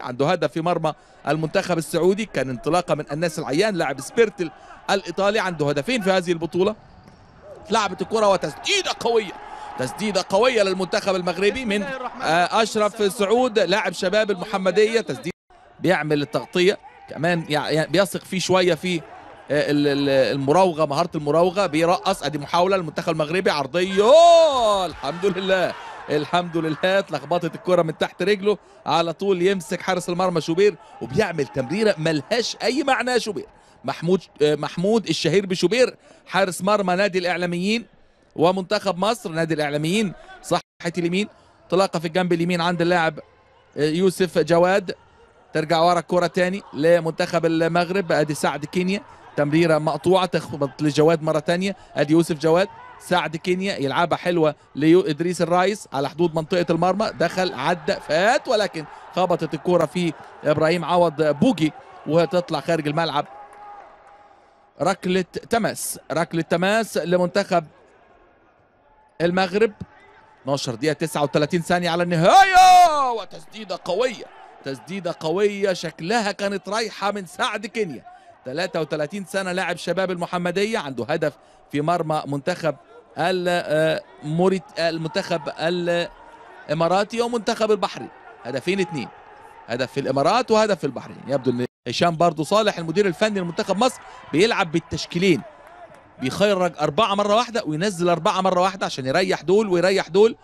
عنده هدف في مرمى المنتخب السعودي كان انطلاقه من الناس العيان لاعب سبيرتل الايطالي عنده هدفين في هذه البطوله لعبت الكره وتسديده قويه تسديده قويه للمنتخب المغربي من آه، اشرف سعود لاعب شباب المحمديه تسديد بيعمل التغطيه كمان يعني بيثق فيه شويه في آه، المراوغه مهاره المراوغه بيرقص ادي محاوله للمنتخب المغربي عرضيه الحمد لله الحمد لله اتلخبطت الكره من تحت رجله على طول يمسك حارس المرمى شوبير وبيعمل تمريره ملهاش اي معنى شوبير محمود آه، محمود الشهير بشوبير حارس مرمى نادي الاعلاميين ومنتخب مصر نادي الاعلاميين صحه اليمين انطلاقه في الجنب اليمين عند اللاعب آه، يوسف جواد ترجع ورا الكره تاني لمنتخب المغرب ادي سعد كينيا تمريره مقطوعه تخبط لجواد مره تانية ادي يوسف جواد سعد كينيا يلعبها حلوه ليو ادريس الرايس على حدود منطقه المرمى دخل عدى فات ولكن خبطت الكوره في ابراهيم عوض بوجي وتطلع خارج الملعب ركله تماس ركله تماس لمنتخب المغرب 12 دقيقه 39 ثانيه على النهايه وتسديده قويه تسديده قويه شكلها كانت رايحه من سعد كينيا 33 سنه لاعب شباب المحمديه عنده هدف في مرمى منتخب آه، آه، المنتخب الاماراتي ومنتخب البحرين هدفين اثنين هدف في الامارات وهدف في البحرين يبدو ان هشام برضو صالح المدير الفني لمنتخب مصر بيلعب بالتشكيلين بيخرج أربعة مرة واحدة وينزل أربعة مرة واحدة عشان يريح دول ويريح دول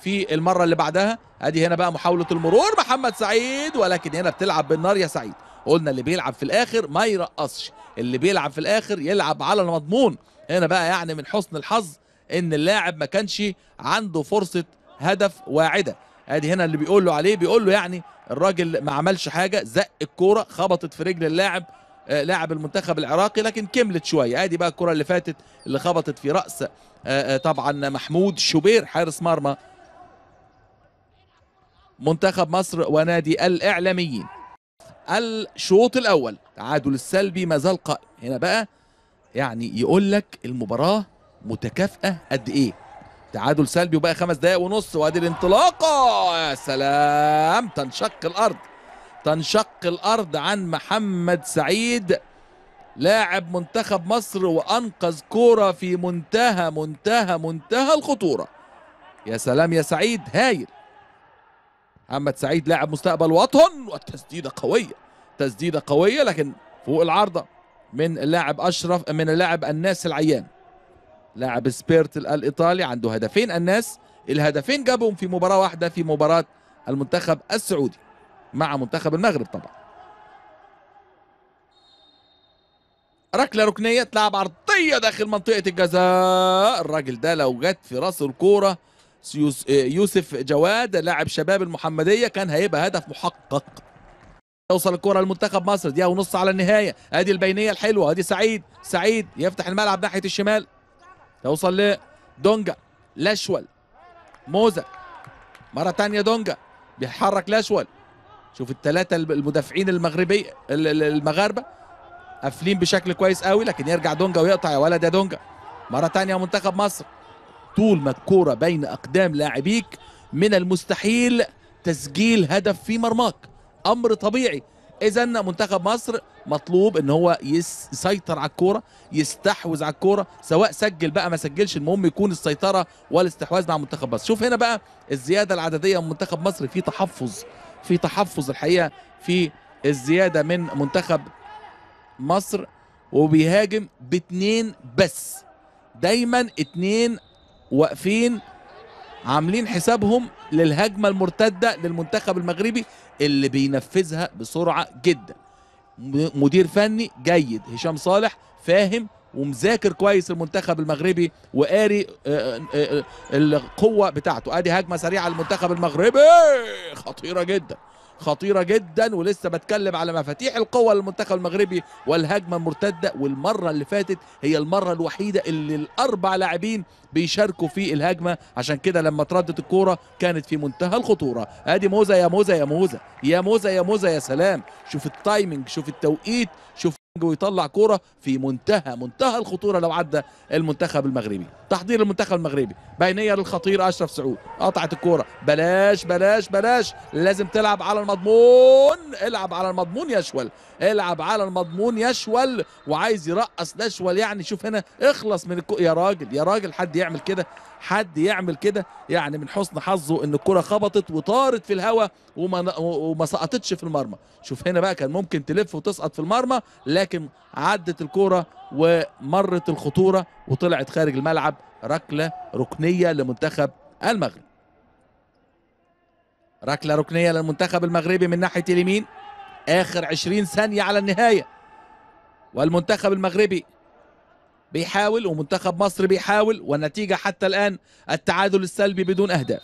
في المرة اللي بعدها ادي هنا بقى محاولة المرور محمد سعيد ولكن هنا بتلعب بالنار يا سعيد قلنا اللي بيلعب في الآخر ما يرقصش اللي بيلعب في الآخر يلعب على المضمون هنا بقى يعني من حسن الحظ ان اللاعب ما كانش عنده فرصه هدف واعده ادي هنا اللي بيقول له عليه بيقول له يعني الراجل ما عملش حاجه زق الكوره خبطت في رجل اللاعب آه، لاعب المنتخب العراقي لكن كملت شويه ادي بقى الكره اللي فاتت اللي خبطت في راس آه، آه، طبعا محمود شوبير حارس مرمى منتخب مصر ونادي الاعلاميين الشوط الاول تعادل السلبي ما زال قائم هنا بقى يعني يقول لك المباراه متكافئه قد ايه تعادل سلبي وبقى خمس دقائق ونص وادي الانطلاقه يا سلام تنشق الارض تنشق الارض عن محمد سعيد لاعب منتخب مصر وانقذ كوره في منتهى منتهى منتهى الخطوره يا سلام يا سعيد هايل محمد سعيد لاعب مستقبل وطن والتسديده قويه تسديده قويه لكن فوق العارضه من اللاعب اشرف من اللاعب الناس العيان لاعب سبيرت الايطالي عنده هدفين الناس الهدفين جابهم في مباراه واحده في مباراه المنتخب السعودي مع منتخب المغرب طبعا ركله ركنيه تلعب عرضيه داخل منطقه الجزاء الراجل ده لو جت في راس الكوره يوسف جواد لاعب شباب المحمديه كان هيبقى هدف محقق توصل الكره لمنتخب مصر دقيقه ونص على النهايه ادي البينيه الحلوه ادي سعيد سعيد يفتح الملعب ناحيه الشمال توصل لدونجا لاشول موزة مرة تانية دونجا بيحرك لاشول شوف الثلاثة المدافعين المغربي المغاربة قافلين بشكل كويس قوي لكن يرجع دونجا ويقطع يا ولد يا دونجا مرة تانية منتخب مصر طول ما الكورة بين أقدام لاعبيك من المستحيل تسجيل هدف في مرماك أمر طبيعي اذا منتخب مصر مطلوب ان هو يسيطر على الكوره يستحوذ على الكوره سواء سجل بقى ما سجلش المهم يكون السيطره والاستحواذ مع منتخب مصر شوف هنا بقى الزياده العدديه من منتخب مصر في تحفظ في تحفظ الحقيقه في الزياده من منتخب مصر وبيهاجم باتنين بس دايما اتنين واقفين عاملين حسابهم للهجمه المرتده للمنتخب المغربي اللي بينفذها بسرعه جدا مدير فني جيد هشام صالح فاهم ومذاكر كويس المنتخب المغربي وقاري آه، آه، آه، القوه بتاعته ادي هجمه سريعه للمنتخب المغربي خطيره جدا خطيره جدا ولسه بتكلم على مفاتيح القوه للمنتخب المغربي والهجمه المرتده والمره اللي فاتت هي المره الوحيده اللي الاربع لاعبين بيشاركوا في الهجمه عشان كده لما تردت الكوره كانت في منتهى الخطوره ادي موزه يا موزه يا موزه يا موزه يا موزه يا سلام شوف التايمنج شوف التوقيت شوف ويطلع كرة في منتهى منتهى الخطورة لو عدى المنتخب المغربي تحضير المنتخب المغربي بينية للخطير أشرف سعود قطعت الكرة بلاش بلاش بلاش لازم تلعب على المضمون العب على المضمون يشول العب على المضمون يشول وعايز يرقص نشول يعني شوف هنا اخلص من الكو... يا راجل يا راجل حد يعمل كده حد يعمل كده يعني من حسن حظه ان الكره خبطت وطارت في الهواء وما وما سقطتش في المرمى شوف هنا بقى كان ممكن تلف وتسقط في المرمى لكن عدت الكره ومرت الخطوره وطلعت خارج الملعب ركله ركنيه لمنتخب المغرب ركله ركنيه للمنتخب المغربي من ناحيه اليمين اخر 20 ثانيه على النهايه والمنتخب المغربي بيحاول ومنتخب مصر بيحاول والنتيجة حتى الآن التعادل السلبي بدون أهداف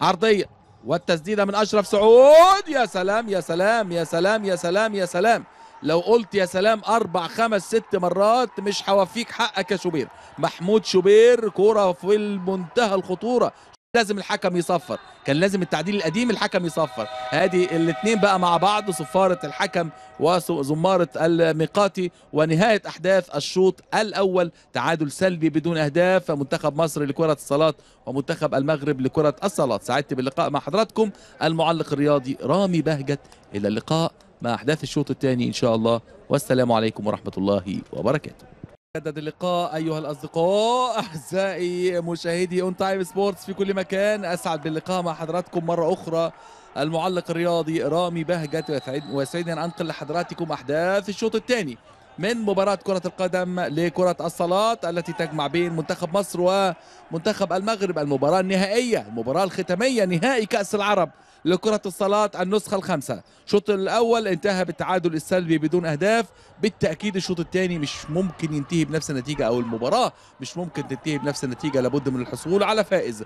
عرضية والتسديدة من أشرف سعود يا سلام يا سلام يا سلام يا سلام يا سلام لو قلت يا سلام أربع خمس ست مرات مش هوفيك حقك يا شوبير محمود شوبير كرة في منتهى الخطورة لازم الحكم يصفر كان لازم التعديل القديم الحكم يصفر هذه الاثنين بقى مع بعض صفارة الحكم وزمارة الميقاتي ونهاية أحداث الشوط الأول تعادل سلبي بدون أهداف منتخب مصر لكرة الصالات ومنتخب المغرب لكرة الصالات سعدت باللقاء مع حضراتكم المعلق الرياضي رامي بهجت إلى اللقاء مع أحداث الشوط الثاني إن شاء الله والسلام عليكم ورحمة الله وبركاته جدد اللقاء ايها الاصدقاء اعزائي مشاهدي اون تايم سبورتس في كل مكان اسعد باللقاء مع حضراتكم مره اخرى المعلق الرياضي رامي بهجت ويسعدني ان انقل لحضراتكم احداث الشوط الثاني من مباراة كرة القدم لكرة الصالات التي تجمع بين منتخب مصر ومنتخب المغرب المباراة النهائية المباراة الختامية نهائي كأس العرب لكرة الصلاة النسخة الخامسة الشوط الأول انتهى بالتعادل السلبي بدون أهداف بالتأكيد الشوط الثاني مش ممكن ينتهي بنفس النتيجة أو المباراة مش ممكن تنتهي بنفس النتيجة لابد من الحصول على فائز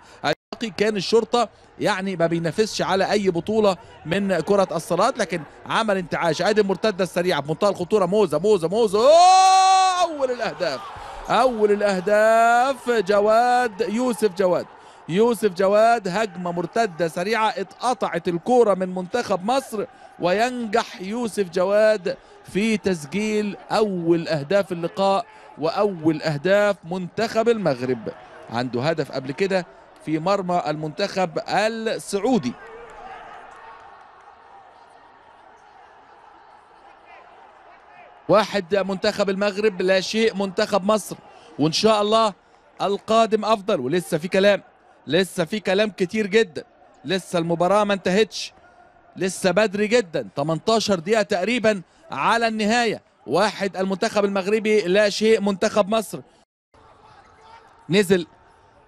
كان الشرطة يعني ما بينافسش على أي بطولة من كرة الصلاة لكن عمل انتعاش أدي المرتدة السريعة بمنتهى الخطورة موزة موزة موزة أول الأهداف أول الأهداف جواد يوسف جواد يوسف جواد هجمة مرتدة سريعة اتقطعت الكورة من منتخب مصر وينجح يوسف جواد في تسجيل أول أهداف اللقاء وأول أهداف منتخب المغرب عنده هدف قبل كده في مرمى المنتخب السعودي واحد منتخب المغرب لا شيء منتخب مصر وإن شاء الله القادم أفضل ولسه في كلام لسه في كلام كتير جدا لسه المباراة ما انتهتش لسه بدري جدا 18 دقيقة تقريبا على النهاية واحد المنتخب المغربي لا شيء منتخب مصر نزل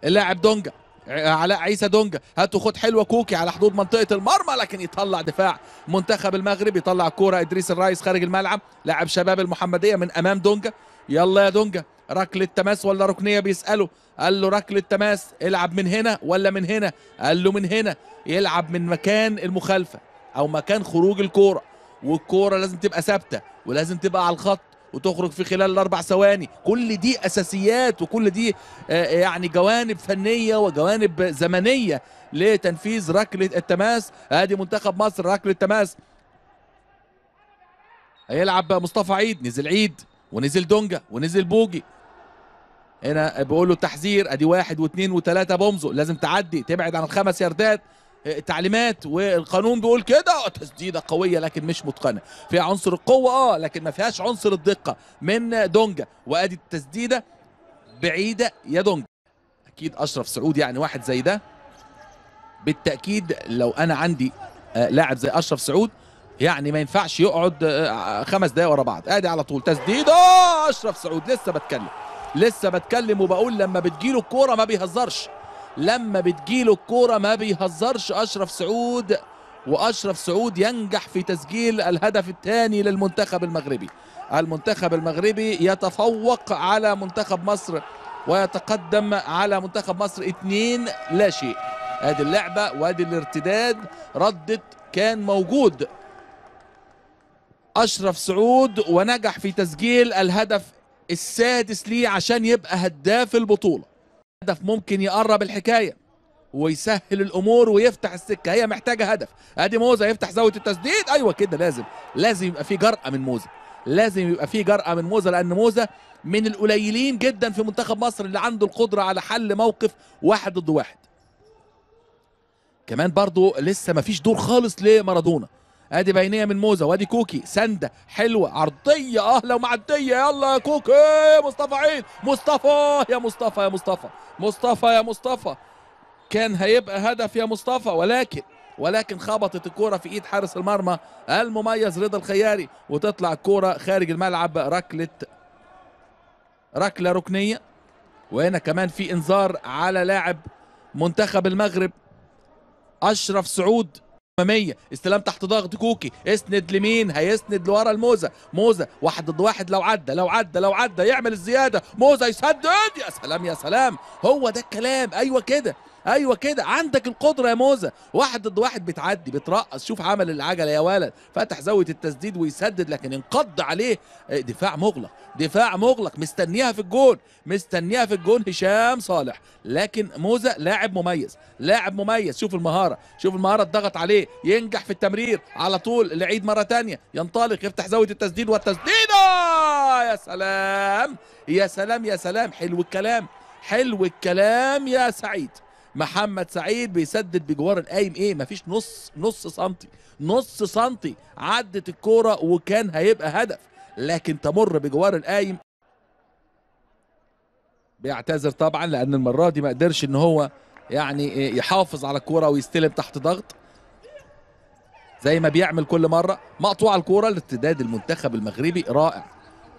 اللاعب دونجا علاء عيسى دونجا هاتوا خد حلوه كوكي على حدود منطقه المرمى لكن يطلع دفاع منتخب المغرب يطلع كوره ادريس الرايس خارج الملعب لاعب شباب المحمديه من امام دونجا يلا يا دونجا ركله تماس ولا ركنيه بيساله قال له ركله تماس العب من هنا ولا من هنا قال له من هنا يلعب من مكان المخالفه او مكان خروج الكوره والكوره لازم تبقى ثابته ولازم تبقى على الخط وتخرج في خلال الاربع ثواني كل دي اساسيات وكل دي آه، آه، يعني جوانب فنيه وجوانب زمنيه لتنفيذ ركله التماس ادي منتخب مصر ركله التماس هيلعب مصطفى عيد نزل عيد ونزل دونجا ونزل بوجي هنا بيقول له تحذير ادي واحد واثنين وثلاثه بومزو لازم تعدي تبعد عن الخمس ياردات آه، تعليمات والقانون بيقول كده آه، تسديده قويه لكن مش متقنه فيها عنصر القوه اه لكن ما فيهاش عنصر الدقه من دونجا وادي التسديده بعيده يا دونجا اكيد اشرف سعود يعني واحد زي ده بالتاكيد لو انا عندي آه، لاعب زي اشرف سعود يعني ما ينفعش يقعد خمس دقايق ورا بعض ادي على طول تسديده اشرف سعود لسه بتكلم لسه بتكلم وبقول لما بتجيله الكوره ما بيهزرش لما بتجيله الكوره ما بيهزرش اشرف سعود واشرف سعود ينجح في تسجيل الهدف الثاني للمنتخب المغربي المنتخب المغربي يتفوق على منتخب مصر ويتقدم على منتخب مصر اثنين لا شيء ادي اللعبه وادي الارتداد ردت كان موجود اشرف سعود ونجح في تسجيل الهدف السادس ليه عشان يبقى هداف البطولة هدف ممكن يقرب الحكاية ويسهل الامور ويفتح السكه هي محتاجه هدف ادي موزه يفتح زاويه التسديد ايوه كده لازم لازم يبقى في جرأه من موزه لازم يبقى في جرأه من موزه لان موزه من القليلين جدا في منتخب مصر اللي عنده القدره على حل موقف واحد ضد واحد كمان برضو لسه ما فيش دور خالص لمارادونا ادي بينيه من موزه وادي كوكي سنده حلوه عرضيه اه لو معديه يلا يا كوكي مصطفى عيد مصطفى يا مصطفى يا مصطفى مصطفى يا مصطفى كان هيبقى هدف يا مصطفى ولكن ولكن خبطت الكوره في ايد حارس المرمى المميز رضا الخياري وتطلع الكوره خارج الملعب ركله ركله ركنيه وهنا كمان في انذار على لاعب منتخب المغرب اشرف سعود اماميه استلام تحت ضغط كوكي اسند لمين هيسند لورا الموزه موزه واحد ضد واحد لو عدى لو عدى لو عدى يعمل الزياده موزه يسدد يا سلام يا سلام هو ده الكلام ايوه كده ايوه كده عندك القدره يا موزه واحد ضد واحد بتعدي بترقص شوف عمل العجله يا ولد فتح زاويه التسديد ويسدد لكن انقض عليه آه، دفاع مغلق دفاع مغلق مستنيها في الجون مستنيها في الجون هشام صالح لكن موزه لاعب مميز لاعب مميز شوف المهاره شوف المهاره اتضغط عليه ينجح في التمرير على طول العيد مره ثانيه ينطلق يفتح زاويه التسديد والتسديده يا سلام يا سلام يا سلام حلو الكلام حلو الكلام يا سعيد محمد سعيد بيسدد بجوار القايم ايه مفيش نص نص سنتي نص سنتي عدت الكوره وكان هيبقى هدف لكن تمر بجوار القايم بيعتذر طبعا لان المره دي ما قدرش ان هو يعني يحافظ على الكوره ويستلم تحت ضغط زي ما بيعمل كل مره مقطوعه الكوره لارتداد المنتخب المغربي رائع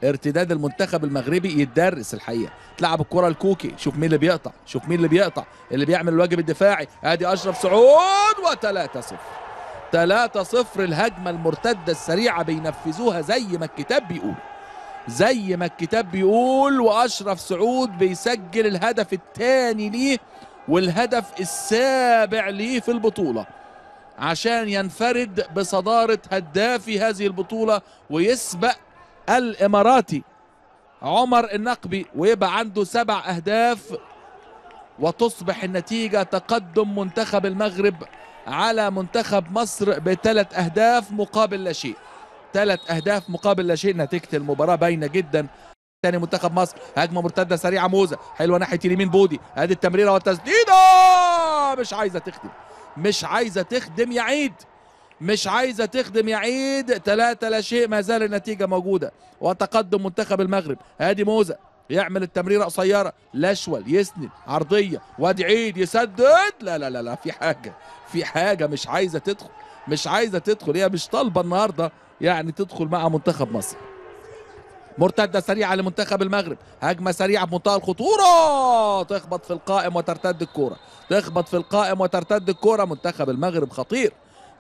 ارتداد المنتخب المغربي يتدرس الحقيقه تلعب الكره الكوكي شوف مين اللي بيقطع شوف مين اللي بيقطع اللي بيعمل الواجب الدفاعي ادي اشرف سعود و3-0 3-0 الهجمه المرتده السريعه بينفذوها زي ما الكتاب بيقول زي ما الكتاب بيقول واشرف سعود بيسجل الهدف الثاني ليه والهدف السابع ليه في البطوله عشان ينفرد بصداره هدافي هذه البطوله ويسبق الإماراتي عمر النقبي ويبقى عنده سبع أهداف وتصبح النتيجة تقدم منتخب المغرب على منتخب مصر بثلاث أهداف مقابل لا شيء ثلاث أهداف مقابل لا شيء نتيجة المباراة باينة جدا ثاني منتخب مصر هجمه مرتده سريعه موزه حلوه ناحيه اليمين بودي ادي التمريره والتسديده مش عايزه تخدم مش عايزه تخدم يا عيد مش عايزه تخدم يا عيد ثلاثة لا شيء ما زال النتيجه موجوده وتقدم منتخب المغرب هادي موزه يعمل التمريره قصيره لاشول يسند عرضيه وادي عيد يسدد لا لا لا لا في حاجه في حاجه مش عايزه تدخل مش عايزه تدخل هي مش طالبه النهارده يعني تدخل مع منتخب مصر مرتده سريعه لمنتخب المغرب هجمه سريعه بمنتهى الخطوره تخبط في القائم وترتد الكوره تخبط في القائم وترتد الكوره منتخب المغرب خطير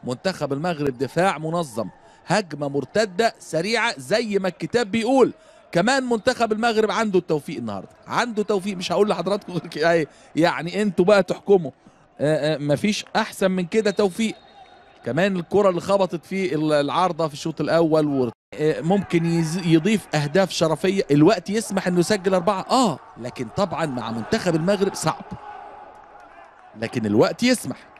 منتخب المغرب دفاع منظم هجمه مرتده سريعه زي ما الكتاب بيقول كمان منتخب المغرب عنده التوفيق النهارده عنده توفيق مش هقول لحضراتكم يعني انتوا بقى تحكموا آه، آه، مفيش احسن من كده توفيق كمان الكره اللي خبطت في العارضه في الشوط الاول آه، ممكن يضيف اهداف شرفيه الوقت يسمح انه يسجل اربعه اه لكن طبعا مع منتخب المغرب صعب لكن الوقت يسمح